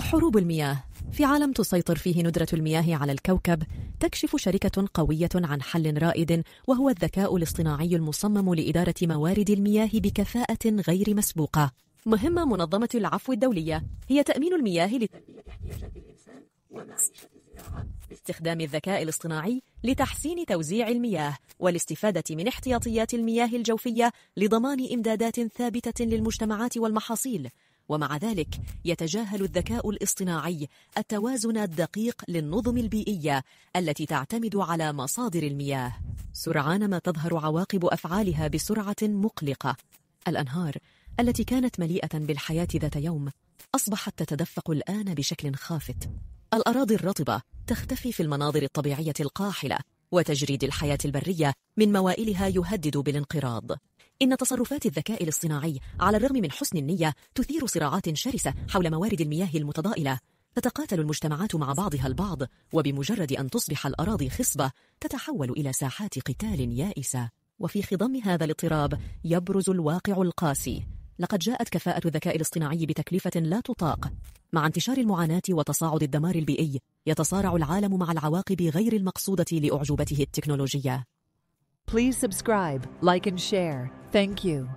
حروب المياه في عالم تسيطر فيه ندرة المياه على الكوكب تكشف شركة قوية عن حل رائد وهو الذكاء الاصطناعي المصمم لإدارة موارد المياه بكفاءة غير مسبوقة مهمة منظمة العفو الدولية هي تأمين المياه لتلبية احتياجات الإنسان ومعيشة باستخدام الذكاء الاصطناعي لتحسين توزيع المياه والاستفادة من احتياطيات المياه الجوفية لضمان إمدادات ثابتة للمجتمعات والمحاصيل ومع ذلك يتجاهل الذكاء الاصطناعي التوازن الدقيق للنظم البيئية التي تعتمد على مصادر المياه سرعان ما تظهر عواقب أفعالها بسرعة مقلقة الأنهار التي كانت مليئة بالحياة ذات يوم أصبحت تتدفق الآن بشكل خافت الأراضي الرطبة تختفي في المناظر الطبيعية القاحلة وتجريد الحياة البرية من موائلها يهدد بالانقراض إن تصرفات الذكاء الاصطناعي على الرغم من حسن النية تثير صراعات شرسة حول موارد المياه المتضائلة تتقاتل المجتمعات مع بعضها البعض وبمجرد أن تصبح الأراضي خصبة تتحول إلى ساحات قتال يائسة وفي خضم هذا الاضطراب يبرز الواقع القاسي لقد جاءت كفاءة الذكاء الاصطناعي بتكلفة لا تطاق مع انتشار المعاناة وتصاعد الدمار البيئي يتصارع العالم مع العواقب غير المقصودة لأعجوبته التكنولوجية Please subscribe, like and share. Thank you.